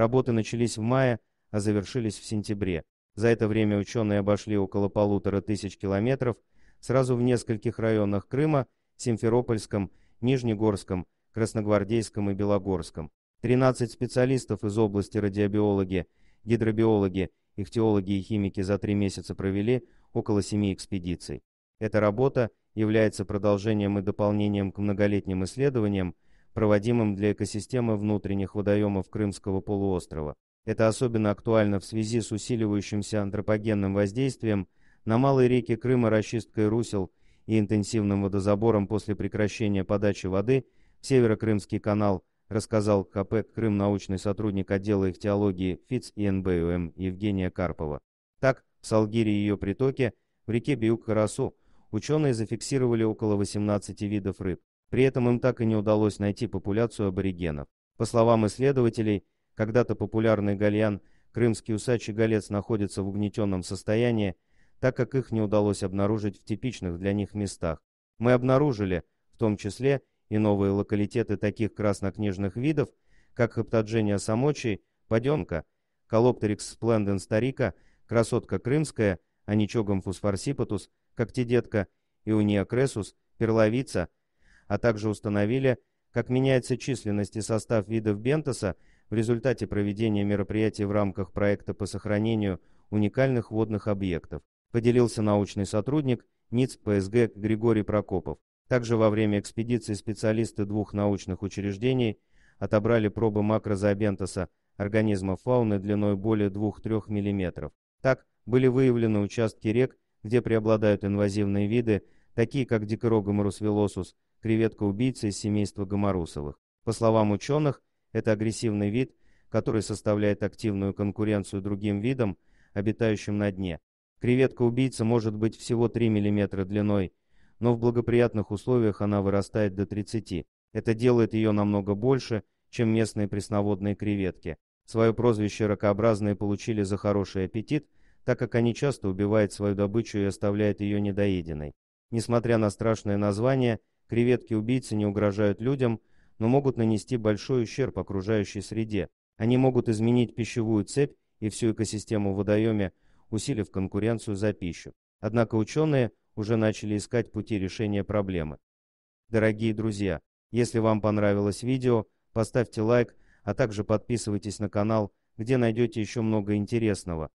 Работы начались в мае, а завершились в сентябре. За это время ученые обошли около полутора тысяч километров сразу в нескольких районах Крыма, Симферопольском, Нижнегорском, Красногвардейском и Белогорском. 13 специалистов из области радиобиологи, гидробиологи, ихтиологи и химики за три месяца провели около семи экспедиций. Эта работа является продолжением и дополнением к многолетним исследованиям, проводимым для экосистемы внутренних водоемов Крымского полуострова. Это особенно актуально в связи с усиливающимся антропогенным воздействием на малые реки Крыма расчисткой русел и интенсивным водозабором после прекращения подачи воды в Северокрымский канал, рассказал КП «Крым» научный сотрудник отдела ихтиологии ФИЦ ИНБУМ Евгения Карпова. Так, в Салгире и ее притоке, в реке Биук-Карасу, ученые зафиксировали около 18 видов рыб. При этом им так и не удалось найти популяцию аборигенов. По словам исследователей, когда-то популярный гальян крымский усач и галец находятся в угнетенном состоянии, так как их не удалось обнаружить в типичных для них местах. Мы обнаружили, в том числе, и новые локалитеты таких краснокнижных видов, как Хептаджения самочи, Паденка, Колоптерикс спленденс старика, Красотка крымская, а Аничогом фосфорсипатус, Когтедетка, и униокресус Перловица – а также установили, как меняется численность и состав видов бентоса в результате проведения мероприятий в рамках проекта по сохранению уникальных водных объектов, поделился научный сотрудник НИЦ ПСГ Григорий Прокопов. Также во время экспедиции специалисты двух научных учреждений отобрали пробы макрозообентоса организма фауны длиной более 2-3 мм. Так были выявлены участки рек, где преобладают инвазивные виды, такие как дикорога Марусвелосус, креветка-убийца из семейства Гоморусовых. По словам ученых, это агрессивный вид, который составляет активную конкуренцию другим видам, обитающим на дне. Креветка-убийца может быть всего 3 мм длиной, но в благоприятных условиях она вырастает до 30. Это делает ее намного больше, чем местные пресноводные креветки. Свое прозвище ракообразные получили за хороший аппетит, так как они часто убивают свою добычу и оставляют ее недоеденной. Несмотря на страшное название, креветки-убийцы не угрожают людям, но могут нанести большой ущерб окружающей среде. Они могут изменить пищевую цепь и всю экосистему в водоеме, усилив конкуренцию за пищу. Однако ученые уже начали искать пути решения проблемы. Дорогие друзья, если вам понравилось видео, поставьте лайк, а также подписывайтесь на канал, где найдете еще много интересного.